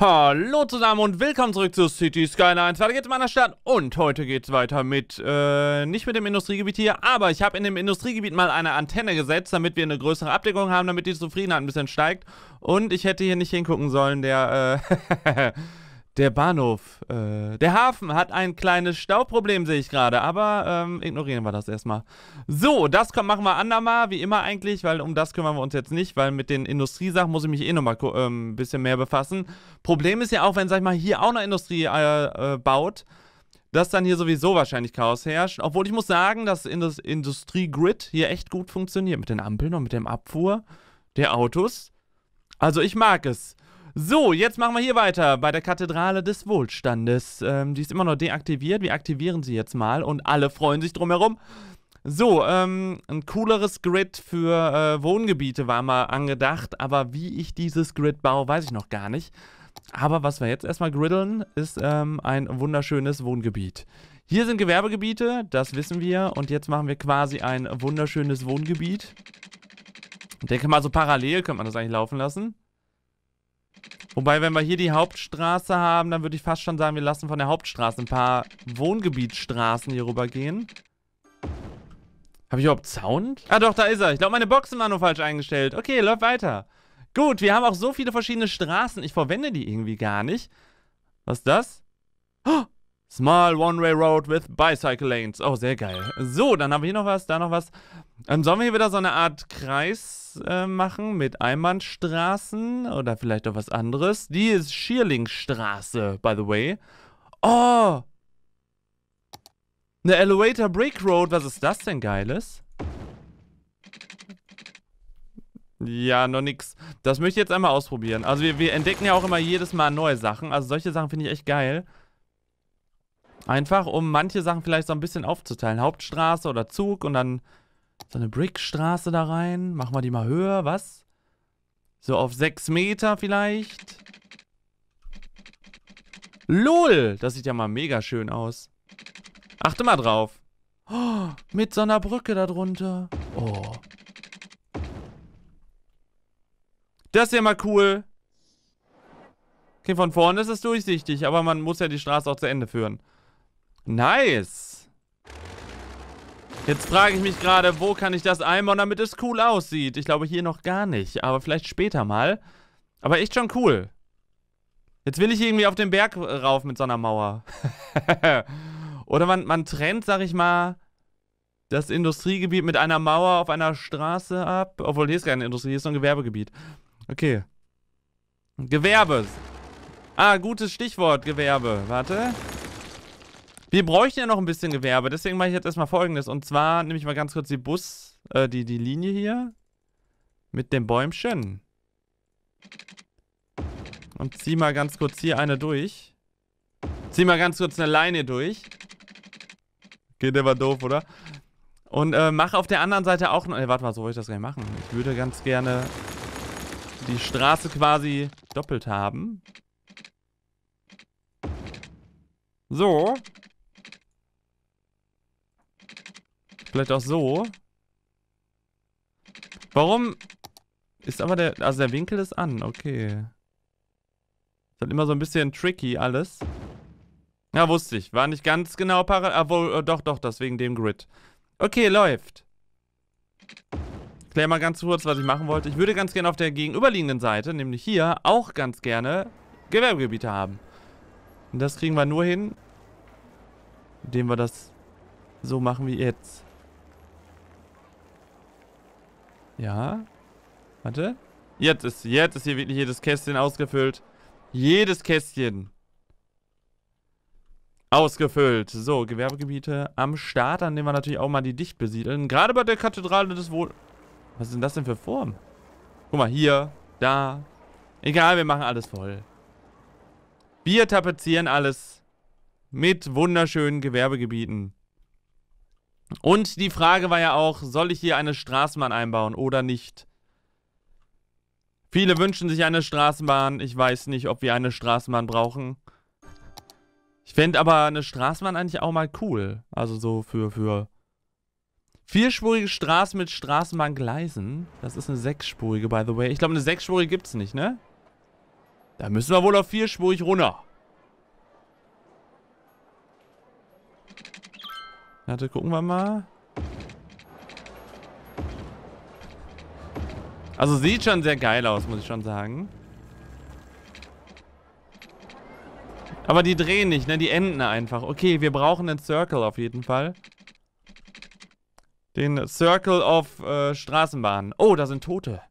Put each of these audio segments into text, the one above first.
Hallo zusammen und willkommen zurück zu City Skylines. Weiter geht's in meiner Stadt und heute geht's weiter mit, äh, nicht mit dem Industriegebiet hier, aber ich habe in dem Industriegebiet mal eine Antenne gesetzt, damit wir eine größere Abdeckung haben, damit die Zufriedenheit ein bisschen steigt. Und ich hätte hier nicht hingucken sollen, der, äh, Der Bahnhof, äh, der Hafen hat ein kleines Stauproblem, sehe ich gerade. Aber ähm, ignorieren wir das erstmal. So, das kommt, machen wir andermal, wie immer eigentlich, weil um das kümmern wir uns jetzt nicht, weil mit den Industriesachen muss ich mich eh nochmal ein ähm, bisschen mehr befassen. Problem ist ja auch, wenn, sag ich mal, hier auch noch Industrie äh, äh, baut, dass dann hier sowieso wahrscheinlich Chaos herrscht. Obwohl ich muss sagen, dass Indus Industriegrid hier echt gut funktioniert mit den Ampeln und mit dem Abfuhr der Autos. Also ich mag es. So, jetzt machen wir hier weiter bei der Kathedrale des Wohlstandes. Ähm, die ist immer noch deaktiviert. Wir aktivieren sie jetzt mal und alle freuen sich drumherum. So, ähm, ein cooleres Grid für äh, Wohngebiete war mal angedacht, aber wie ich dieses Grid baue, weiß ich noch gar nicht. Aber was wir jetzt erstmal griddeln, ist ähm, ein wunderschönes Wohngebiet. Hier sind Gewerbegebiete, das wissen wir. Und jetzt machen wir quasi ein wunderschönes Wohngebiet. Ich denke mal, so parallel könnte man das eigentlich laufen lassen. Wobei, wenn wir hier die Hauptstraße haben, dann würde ich fast schon sagen, wir lassen von der Hauptstraße ein paar Wohngebietsstraßen hier rüber gehen. Habe ich überhaupt Sound? Ah doch, da ist er. Ich glaube, meine Boxen waren nur falsch eingestellt. Okay, läuft weiter. Gut, wir haben auch so viele verschiedene Straßen. Ich verwende die irgendwie gar nicht. Was ist das? Oh, Small One-Way Road with Bicycle Lanes. Oh, sehr geil. So, dann haben wir hier noch was, da noch was. Dann ähm, sollen wir hier wieder so eine Art Kreis äh, machen mit Einbahnstraßen oder vielleicht auch was anderes? Die ist Schierlingstraße, by the way. Oh! Eine Elevator Break Road. Was ist das denn Geiles? Ja, noch nix. Das möchte ich jetzt einmal ausprobieren. Also wir, wir entdecken ja auch immer jedes Mal neue Sachen. Also solche Sachen finde ich echt geil. Einfach, um manche Sachen vielleicht so ein bisschen aufzuteilen. Hauptstraße oder Zug und dann so eine Brickstraße da rein. Machen wir die mal höher, was? So auf 6 Meter vielleicht. LOL! Das sieht ja mal mega schön aus. Achte mal drauf. Oh, mit so einer Brücke da drunter. Oh. Das ist ja mal cool. Okay, von vorne ist es durchsichtig, aber man muss ja die Straße auch zu Ende führen. Nice. Jetzt frage ich mich gerade, wo kann ich das einbauen, damit es cool aussieht? Ich glaube, hier noch gar nicht, aber vielleicht später mal. Aber echt schon cool. Jetzt will ich irgendwie auf den Berg rauf mit so einer Mauer. Oder man, man trennt, sag ich mal, das Industriegebiet mit einer Mauer auf einer Straße ab. Obwohl, hier ist keine Industrie, hier ist nur ein Gewerbegebiet. Okay. Gewerbe. Ah, gutes Stichwort, Gewerbe. Warte. Warte. Wir bräuchten ja noch ein bisschen Gewerbe, deswegen mache ich jetzt erstmal folgendes. Und zwar nehme ich mal ganz kurz die Bus, äh, die, die Linie hier mit dem Bäumchen. Und zieh mal ganz kurz hier eine durch. Zieh mal ganz kurz eine Leine durch. Geht aber doof, oder? Und äh, mach auf der anderen Seite auch noch... Äh, warte mal, so wollte ich das gar nicht machen. Ich würde ganz gerne die Straße quasi doppelt haben. So. Vielleicht auch so. Warum ist aber der... Also der Winkel ist an, okay. Ist halt immer so ein bisschen tricky alles. Ja, wusste ich. War nicht ganz genau parallel... Ah, wohl, äh, doch, doch, das wegen dem Grid. Okay, läuft. Klär mal ganz kurz, was ich machen wollte. Ich würde ganz gerne auf der gegenüberliegenden Seite, nämlich hier, auch ganz gerne Gewerbegebiete haben. Und das kriegen wir nur hin, indem wir das so machen wie jetzt. Ja. Warte. Jetzt ist, jetzt ist hier wirklich jedes Kästchen ausgefüllt. Jedes Kästchen. Ausgefüllt. So, Gewerbegebiete am Start, Dann nehmen wir natürlich auch mal die dicht besiedeln. Gerade bei der Kathedrale des Wohl... Was sind das denn für Form? Guck mal, hier, da. Egal, wir machen alles voll. Wir tapezieren alles mit wunderschönen Gewerbegebieten. Und die Frage war ja auch, soll ich hier eine Straßenbahn einbauen oder nicht? Viele wünschen sich eine Straßenbahn. Ich weiß nicht, ob wir eine Straßenbahn brauchen. Ich fände aber eine Straßenbahn eigentlich auch mal cool. Also so für, für vierspurige Straßen mit Straßenbahngleisen. Das ist eine sechsspurige, by the way. Ich glaube, eine sechsspurige gibt es nicht, ne? Da müssen wir wohl auf vierspurig runter. Warte, gucken wir mal. Also sieht schon sehr geil aus, muss ich schon sagen. Aber die drehen nicht, ne? Die enden einfach. Okay, wir brauchen den Circle auf jeden Fall. Den Circle of äh, Straßenbahnen. Oh, da sind Tote.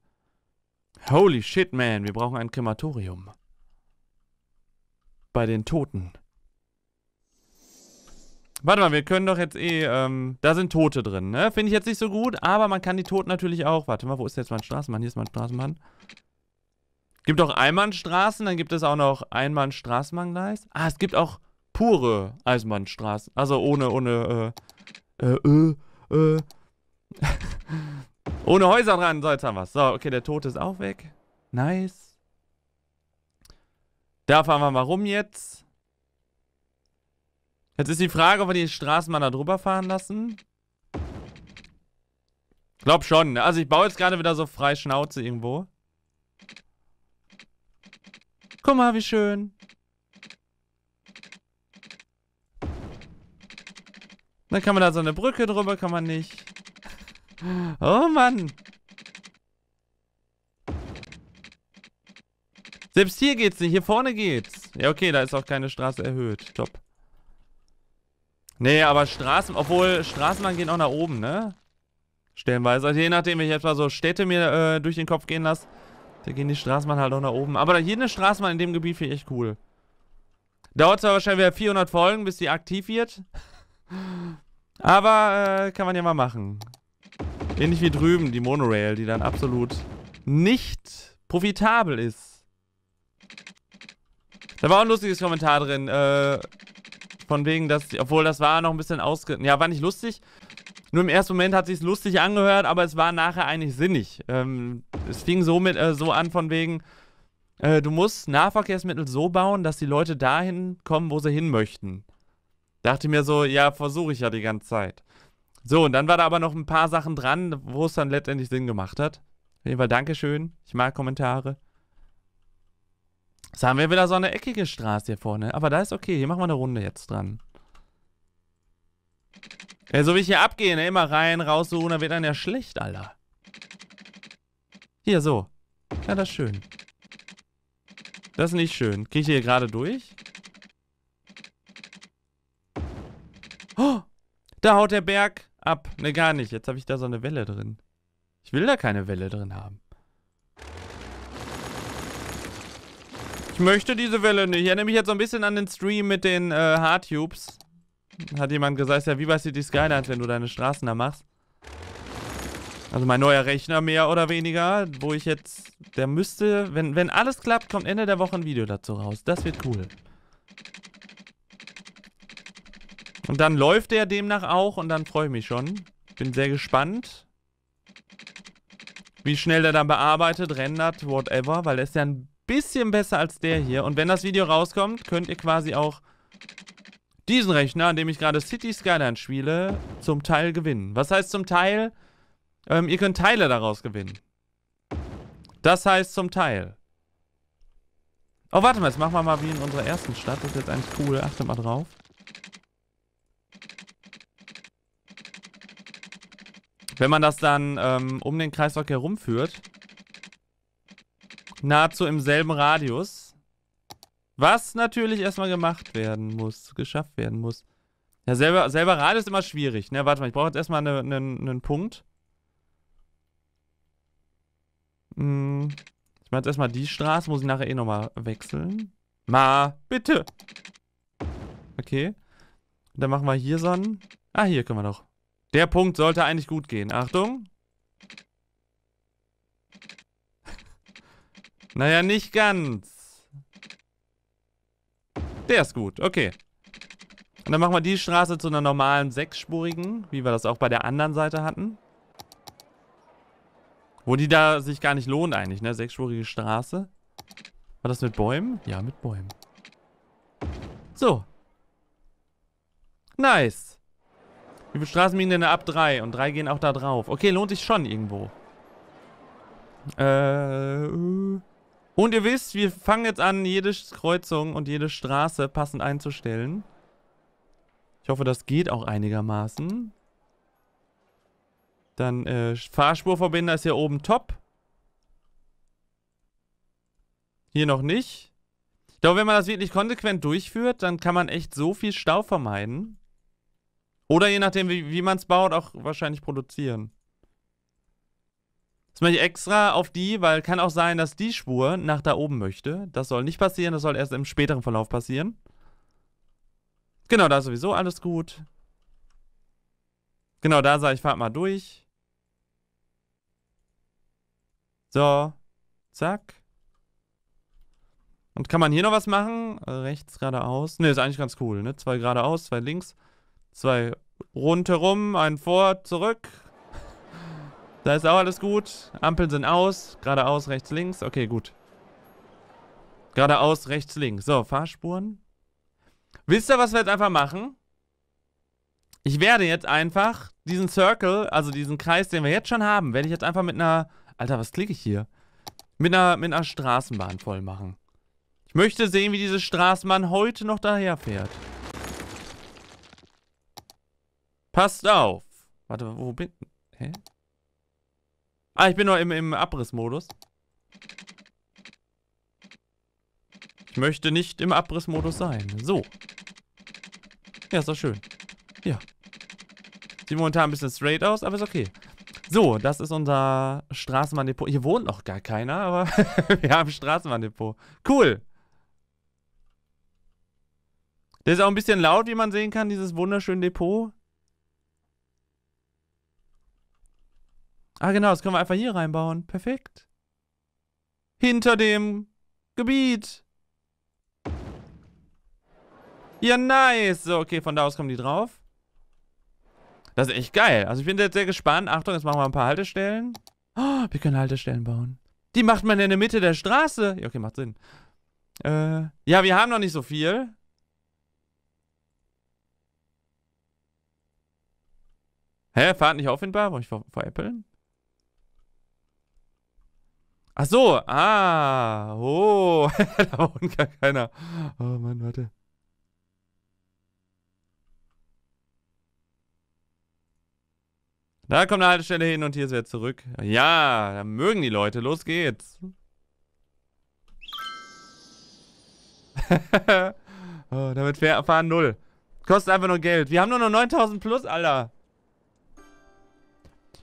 Holy shit, man. Wir brauchen ein Krematorium. Bei den Toten. Warte mal, wir können doch jetzt eh, ähm, da sind Tote drin, ne? Finde ich jetzt nicht so gut, aber man kann die Toten natürlich auch, warte mal, wo ist jetzt mein Straßenmann? Hier ist mein Straßenmann. Gibt auch Einbahnstraßen, dann gibt es auch noch Einbahnstraßenbahngleis. Ah, es gibt auch pure Eisenbahnstraßen, also ohne, ohne, äh, äh, äh, äh. ohne Häuser dran, so jetzt haben wir's. So, okay, der Tote ist auch weg. Nice. Da fahren wir mal rum jetzt. Jetzt ist die Frage, ob wir die Straßen mal da drüber fahren lassen. Glaub schon. Ne? Also ich baue jetzt gerade wieder so frei Schnauze irgendwo. Guck mal, wie schön. Dann kann man da so eine Brücke drüber, kann man nicht. Oh Mann. Selbst hier geht's nicht, hier vorne geht's. Ja, okay, da ist auch keine Straße erhöht. Top. Nee, aber Straßen, obwohl Straßenbahnen gehen auch nach oben, ne? Stellenweise. Also je nachdem, wenn ich etwa so Städte mir äh, durch den Kopf gehen lasse, da gehen die Straßenbahnen halt auch nach oben. Aber hier eine Straßenbahn in dem Gebiet finde ich echt cool. Dauert zwar wahrscheinlich wieder 400 Folgen, bis die aktiv wird. Aber äh, kann man ja mal machen. Ähnlich wie drüben, die Monorail, die dann absolut nicht profitabel ist. Da war auch ein lustiges Kommentar drin. Äh, von wegen, dass, obwohl das war noch ein bisschen ausge... Ja, war nicht lustig. Nur im ersten Moment hat sich's lustig angehört, aber es war nachher eigentlich sinnig. Ähm, es fing so, mit, äh, so an von wegen, äh, du musst Nahverkehrsmittel so bauen, dass die Leute dahin kommen, wo sie hin möchten. Dachte mir so, ja, versuche ich ja die ganze Zeit. So, und dann war da aber noch ein paar Sachen dran, wo es dann letztendlich Sinn gemacht hat. Auf jeden Fall Dankeschön. Ich mag Kommentare. Jetzt haben wir wieder so eine eckige Straße hier vorne. Aber da ist okay. Hier machen wir eine Runde jetzt dran. Ja, so wie ich hier abgehe, ne? immer rein, raussuchen, so, dann wird dann ja schlecht, Alter. Hier, so. Ja, das ist schön. Das ist nicht schön. Gehe ich hier gerade durch? Oh, da haut der Berg ab. Ne, gar nicht. Jetzt habe ich da so eine Welle drin. Ich will da keine Welle drin haben. Ich möchte diese Welle nicht. Ich erinnere mich jetzt so ein bisschen an den Stream mit den äh, Hardtubes. Hat jemand gesagt, ja, wie bei City Skylines, wenn du deine Straßen da machst. Also mein neuer Rechner mehr oder weniger, wo ich jetzt, der müsste, wenn, wenn alles klappt, kommt Ende der Woche ein Video dazu raus. Das wird cool. Und dann läuft der demnach auch und dann freue ich mich schon. Bin sehr gespannt, wie schnell der dann bearbeitet, rendert, whatever, weil er ist ja ein bisschen besser als der hier. Und wenn das Video rauskommt, könnt ihr quasi auch diesen Rechner, an dem ich gerade City Skyline spiele, zum Teil gewinnen. Was heißt zum Teil? Ähm, ihr könnt Teile daraus gewinnen. Das heißt zum Teil. Oh, warte mal, jetzt machen wir mal wie in unserer ersten Stadt. Das ist jetzt eigentlich cool. Achtet mal drauf. Wenn man das dann ähm, um den Kreislauf herumführt, Nahezu im selben Radius. Was natürlich erstmal gemacht werden muss, geschafft werden muss. Ja, selber, selber Radius ist immer schwierig. Ne, warte mal, ich brauche jetzt erstmal einen ne, ne, Punkt. Hm, ich mache jetzt erstmal die Straße, muss ich nachher eh nochmal wechseln. Ma, bitte! Okay. Dann machen wir hier so einen... Ah, hier können wir doch. Der Punkt sollte eigentlich gut gehen. Achtung. Naja, nicht ganz. Der ist gut, okay. Und dann machen wir die Straße zu einer normalen sechsspurigen, wie wir das auch bei der anderen Seite hatten. Wo die da sich gar nicht lohnt eigentlich, ne? Sechsspurige Straße. War das mit Bäumen? Ja, mit Bäumen. So. Nice. Wie viele Straßen liegen denn ab? Drei. Und drei gehen auch da drauf. Okay, lohnt sich schon irgendwo. Äh, und ihr wisst, wir fangen jetzt an, jede Kreuzung und jede Straße passend einzustellen. Ich hoffe, das geht auch einigermaßen. Dann äh, Fahrspurverbinder ist hier oben top. Hier noch nicht. Ich glaube, wenn man das wirklich konsequent durchführt, dann kann man echt so viel Stau vermeiden. Oder je nachdem, wie, wie man es baut, auch wahrscheinlich produzieren. Das mache ich extra auf die, weil kann auch sein, dass die Spur nach da oben möchte. Das soll nicht passieren, das soll erst im späteren Verlauf passieren. Genau, da ist sowieso alles gut. Genau, da sage ich, fahrt mal durch. So, zack. Und kann man hier noch was machen? Rechts geradeaus. Ne, ist eigentlich ganz cool, ne? Zwei geradeaus, zwei links, zwei rundherum, ein vor, zurück. Da ist auch alles gut. Ampeln sind aus. Geradeaus, rechts, links. Okay, gut. Geradeaus, rechts, links. So, Fahrspuren. Wisst ihr, was wir jetzt einfach machen? Ich werde jetzt einfach diesen Circle, also diesen Kreis, den wir jetzt schon haben, werde ich jetzt einfach mit einer... Alter, was klicke ich hier? Mit einer, mit einer Straßenbahn voll machen. Ich möchte sehen, wie diese Straßenbahn heute noch daherfährt. Passt auf. Warte, wo bin... Hä? Ah, ich bin noch im, im Abrissmodus. Ich möchte nicht im Abrissmodus sein. So. Ja, ist doch schön. Ja. Sieht momentan ein bisschen straight aus, aber ist okay. So, das ist unser Straßenbahndepot. Hier wohnt noch gar keiner, aber wir haben Straßenbahndepot. Cool. Der ist auch ein bisschen laut, wie man sehen kann, dieses wunderschöne Depot. Ah, genau, das können wir einfach hier reinbauen. Perfekt. Hinter dem Gebiet. Ja, nice. So, okay, von da aus kommen die drauf. Das ist echt geil. Also ich bin sehr, sehr gespannt. Achtung, jetzt machen wir ein paar Haltestellen. Oh, wir können Haltestellen bauen. Die macht man in der Mitte der Straße. Ja, okay, macht Sinn. Äh, ja, wir haben noch nicht so viel. Hä, Fahrt nicht auffindbar? Wollte ich ver veräppeln? Ach so, ah, oh, da wohnt gar keiner. Oh Mann, warte. Da kommt eine Haltestelle hin und hier ist er zurück. Ja, da mögen die Leute. Los geht's. oh, damit fahren null. Kostet einfach nur Geld. Wir haben nur noch 9000 plus, Alter.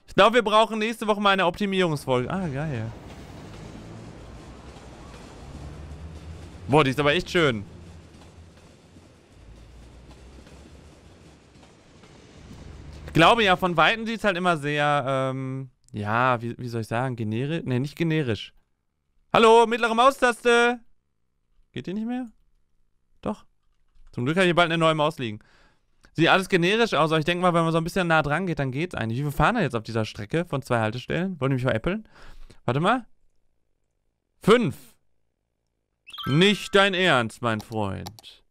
Ich glaube, wir brauchen nächste Woche mal eine Optimierungsfolge. Ah, geil. Boah, die ist aber echt schön. Ich glaube ja, von Weitem sieht es halt immer sehr, ähm, ja, wie, wie soll ich sagen, generisch? Ne, nicht generisch. Hallo, mittlere Maustaste. Geht die nicht mehr? Doch. Zum Glück habe ich hier bald eine neue Maus liegen. Sieht alles generisch aus, aber ich denke mal, wenn man so ein bisschen nah dran geht, dann geht's eigentlich. Wie viel fahren da jetzt auf dieser Strecke von zwei Haltestellen? Wollen die mich veräppeln? Warte mal. Fünf. Nicht dein Ernst, mein Freund.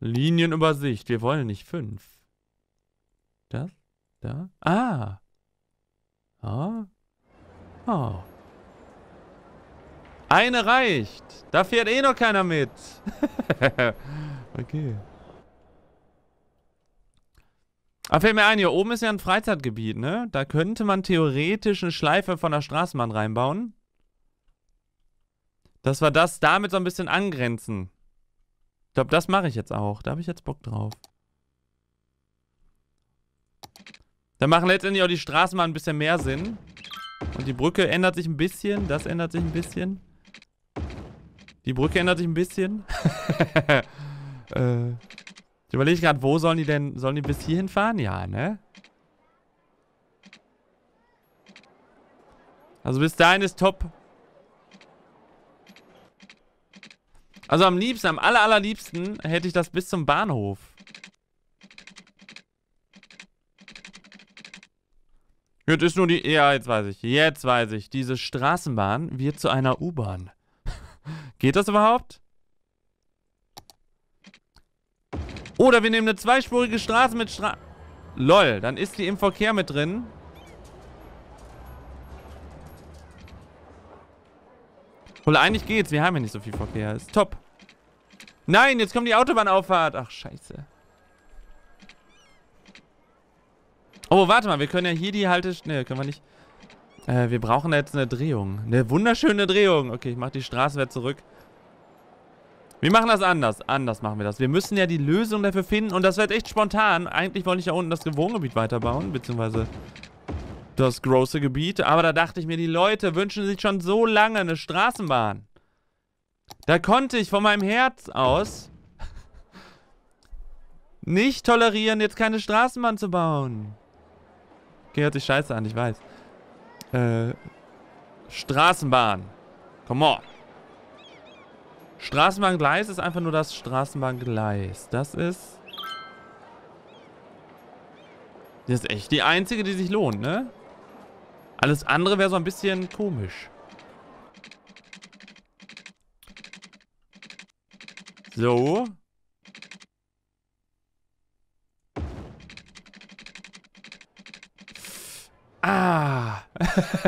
Linienübersicht. Wir wollen nicht fünf. Das? Da? Ah. Oh. Oh. Eine reicht. Da fährt eh noch keiner mit. okay. Aber ah, fällt mir ein, hier oben ist ja ein Freizeitgebiet, ne? Da könnte man theoretisch eine Schleife von der Straßenbahn reinbauen. Dass wir das damit so ein bisschen angrenzen. Ich glaube, das mache ich jetzt auch. Da habe ich jetzt Bock drauf. Da machen letztendlich auch die Straßen mal ein bisschen mehr Sinn. Und die Brücke ändert sich ein bisschen. Das ändert sich ein bisschen. Die Brücke ändert sich ein bisschen. äh, ich überlege gerade, wo sollen die denn... Sollen die bis hierhin fahren? Ja, ne? Also bis dahin ist top Also am liebsten, am allerliebsten hätte ich das bis zum Bahnhof. Jetzt ist nur die... Ja, jetzt weiß ich. Jetzt weiß ich. Diese Straßenbahn wird zu einer U-Bahn. Geht das überhaupt? Oder wir nehmen eine zweispurige Straße mit Stra... Lol, dann ist die im Verkehr mit drin. Obwohl, eigentlich geht's. Wir haben ja nicht so viel Verkehr. Ist top. Nein, jetzt kommt die Autobahnauffahrt. Ach, scheiße. Oh, warte mal. Wir können ja hier die Haltestelle... Ne, können wir nicht... Äh, wir brauchen da jetzt eine Drehung. Eine wunderschöne Drehung. Okay, ich mach die Straße wieder zurück. Wir machen das anders. Anders machen wir das. Wir müssen ja die Lösung dafür finden. Und das wird echt spontan. Eigentlich wollte ich ja unten das Wohngebiet weiterbauen. Beziehungsweise das große Gebiet. Aber da dachte ich mir, die Leute wünschen sich schon so lange eine Straßenbahn. Da konnte ich von meinem Herz aus nicht tolerieren, jetzt keine Straßenbahn zu bauen. Okay, hört sich scheiße an, ich weiß. Äh, Straßenbahn. Come on. Straßenbahngleis ist einfach nur das Straßenbahngleis. Das ist... Das ist echt die einzige, die sich lohnt, ne? Alles andere wäre so ein bisschen komisch. So. Ah.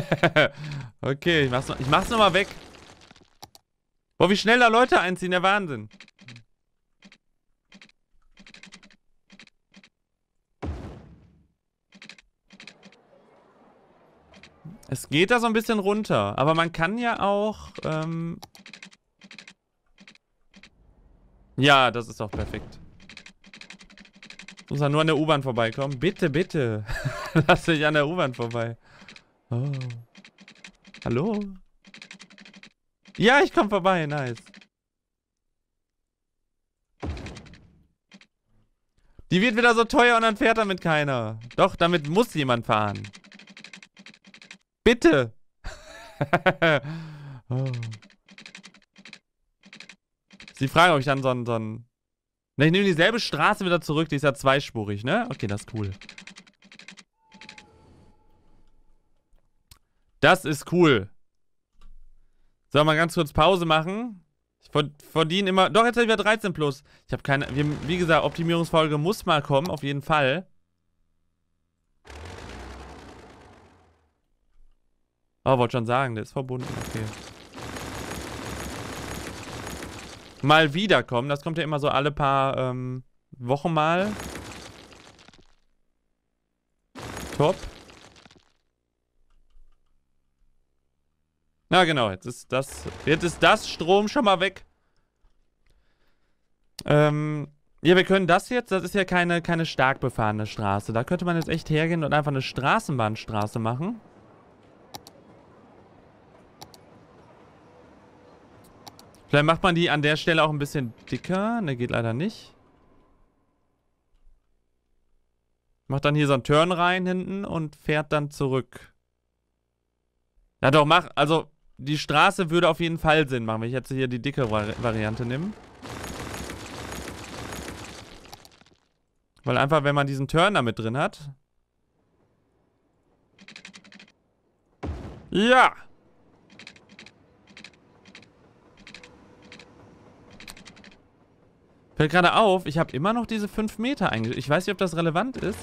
okay, ich mach's, ich mach's nochmal weg. Boah, wie schnell da Leute einziehen, der Wahnsinn. geht da so ein bisschen runter. Aber man kann ja auch... Ähm ja, das ist doch perfekt. muss er nur an der U-Bahn vorbeikommen. Bitte, bitte. Lass dich an der U-Bahn vorbei. Oh. Hallo? Ja, ich komme vorbei. Nice. Die wird wieder so teuer und dann fährt damit keiner. Doch, damit muss jemand fahren. Bitte. oh. Sie fragen, ob ich dann so einen... So einen ne, ich nehme dieselbe Straße wieder zurück. Die ist ja zweispurig, ne? Okay, das ist cool. Das ist cool. Sollen wir mal ganz kurz Pause machen? Ich verdiene immer... Doch, jetzt habe ich wieder 13 plus. Ich habe keine... Wie, wie gesagt, Optimierungsfolge muss mal kommen, auf jeden Fall. Oh, wollte schon sagen, der ist verbunden. Okay. Mal wiederkommen. Das kommt ja immer so alle paar ähm, Wochen mal. Top. Na genau, jetzt ist das. Jetzt ist das Strom schon mal weg. Ähm. Ja, wir können das jetzt, das ist ja keine, keine stark befahrene Straße. Da könnte man jetzt echt hergehen und einfach eine Straßenbahnstraße machen. Vielleicht macht man die an der Stelle auch ein bisschen dicker. Ne, geht leider nicht. Macht dann hier so einen Turn rein hinten und fährt dann zurück. Ja doch, mach... Also, die Straße würde auf jeden Fall Sinn machen, wenn ich jetzt hier die dicke Vari Variante nehme. Weil einfach, wenn man diesen Turn da mit drin hat... Ja! Fällt gerade auf, ich habe immer noch diese 5 Meter eingeschränkt. Ich weiß nicht, ob das relevant ist.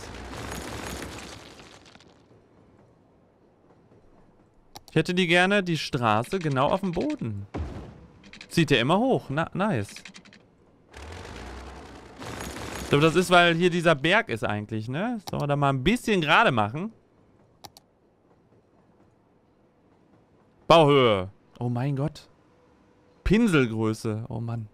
Ich hätte die gerne, die Straße, genau auf dem Boden. Zieht der immer hoch. Na, nice. Ich glaube, das ist, weil hier dieser Berg ist eigentlich, ne? Sollen wir da mal ein bisschen gerade machen? Bauhöhe. Oh mein Gott. Pinselgröße. Oh Mann.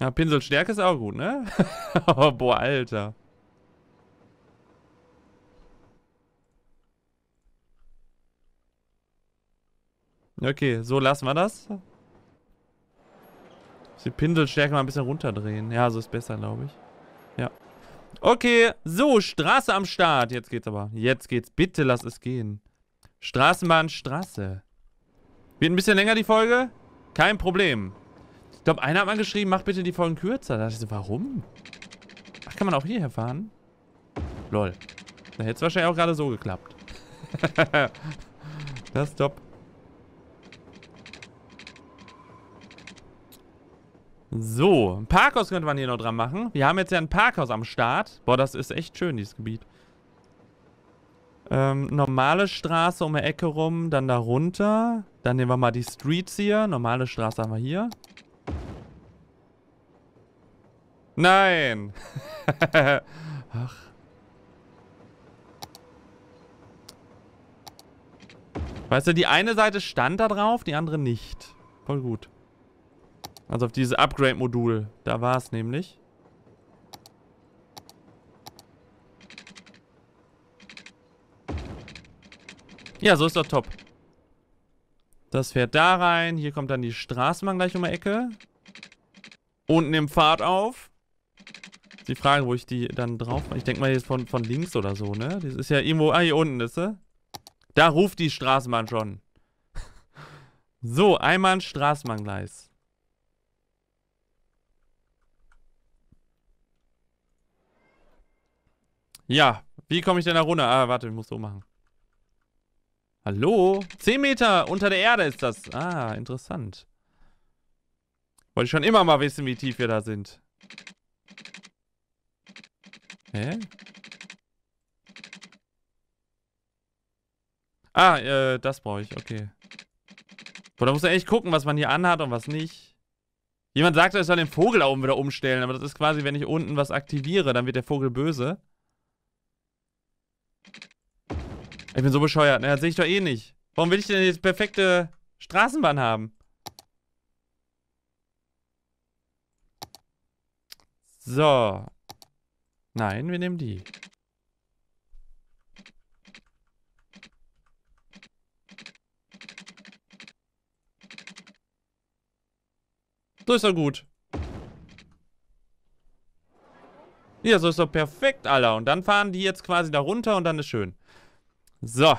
Ja, Pinselstärke ist auch gut, ne? oh, boah, Alter. Okay, so lassen wir das. Die Pinselstärke mal ein bisschen runterdrehen. Ja, so ist besser, glaube ich. Ja. Okay, so, Straße am Start. Jetzt geht's aber. Jetzt geht's. Bitte lass es gehen. Straßenbahn, Straße. Wird ein bisschen länger die Folge? Kein Problem. Ich glaube, einer hat mal geschrieben, mach bitte die Folgen kürzer. Da dachte ich so, warum? Ach, kann man auch hierher fahren? Lol. Da hätte es wahrscheinlich auch gerade so geklappt. das ist top. So, ein Parkhaus könnte man hier noch dran machen. Wir haben jetzt ja ein Parkhaus am Start. Boah, das ist echt schön, dieses Gebiet. Ähm, normale Straße um die Ecke rum, dann da runter. Dann nehmen wir mal die Streets hier. Normale Straße haben wir hier. Nein! Ach. Weißt du, die eine Seite stand da drauf, die andere nicht. Voll gut. Also auf dieses Upgrade-Modul. Da war es nämlich. Ja, so ist doch top. Das fährt da rein. Hier kommt dann die Straßenbahn gleich um die Ecke. Unten im Pfad auf die Frage, wo ich die dann drauf mache. Ich denke mal jetzt von, von links oder so, ne? Das ist ja irgendwo... Ah, hier unten ist sie. Da ruft die Straßenbahn schon. so, einmal ein Straßenbahngleis. Ja, wie komme ich denn da runter? Ah, warte, ich muss so machen. Hallo? 10 Meter unter der Erde ist das. Ah, interessant. Wollte ich schon immer mal wissen, wie tief wir da sind. Hä? Ah, äh, das brauche ich, okay. Boah, da muss man echt gucken, was man hier anhat und was nicht. Jemand sagt, ich soll den Vogel da oben wieder umstellen, aber das ist quasi, wenn ich unten was aktiviere, dann wird der Vogel böse. Ich bin so bescheuert, ne? Das sehe ich doch eh nicht. Warum will ich denn jetzt perfekte Straßenbahn haben? So. Nein, wir nehmen die. So ist er gut. Ja, so ist doch perfekt, Alter. Und dann fahren die jetzt quasi da runter und dann ist schön. So.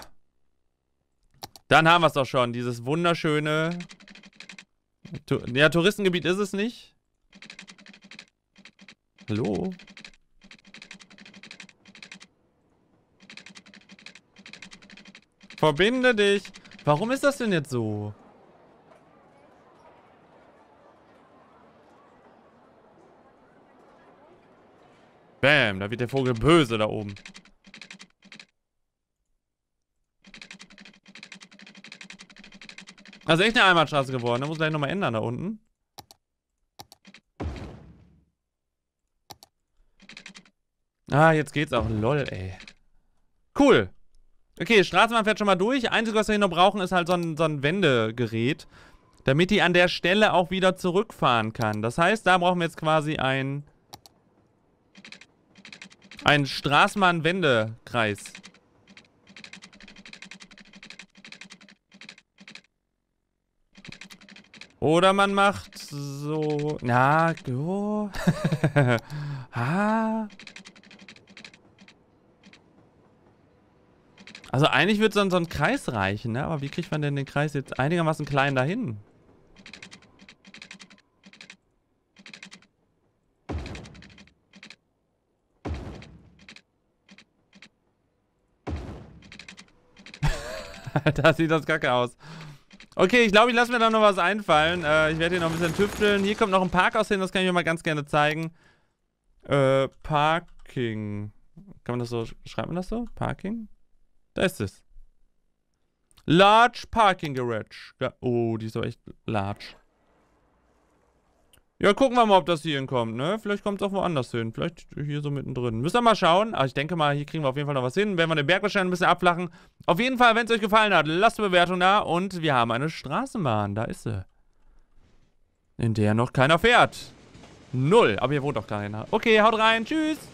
Dann haben wir es doch schon. Dieses wunderschöne... Tu ja, Touristengebiet ist es nicht. Hallo? Verbinde dich. Warum ist das denn jetzt so? Bäm, da wird der Vogel böse da oben. Also echt eine Einbahnstraße geworden. Da muss gleich nochmal ändern da unten. Ah, jetzt geht's auch. Lol, ey. Cool. Okay, Straßenbahn fährt schon mal durch. Einzige, was wir hier noch brauchen, ist halt so ein, so ein Wendegerät. Damit die an der Stelle auch wieder zurückfahren kann. Das heißt, da brauchen wir jetzt quasi ein... Ein Straßenbahn-Wendekreis. Oder man macht so... Na, oh. ha. Also eigentlich würde so, so ein Kreis reichen, ne? Aber wie kriegt man denn den Kreis jetzt einigermaßen klein dahin? da sieht das kacke aus. Okay, ich glaube, ich lasse mir da noch was einfallen. Äh, ich werde hier noch ein bisschen tüfteln. Hier kommt noch ein Parkhaus hin, das kann ich mir mal ganz gerne zeigen. Äh, Parking. Kann man das so, schreibt man das so? Parking? Da ist es. Large Parking Garage. Oh, die ist aber echt large. Ja, gucken wir mal, ob das hier hinkommt, ne? Vielleicht kommt es auch woanders hin. Vielleicht hier so mittendrin. Müssen wir mal schauen. Aber ah, ich denke mal, hier kriegen wir auf jeden Fall noch was hin. Wenn wir den Berg wahrscheinlich ein bisschen abflachen. Auf jeden Fall, wenn es euch gefallen hat, lasst eine Bewertung da. Und wir haben eine Straßenbahn. Da ist sie. In der noch keiner fährt. Null. Aber hier wohnt auch keiner. Okay, haut rein. Tschüss.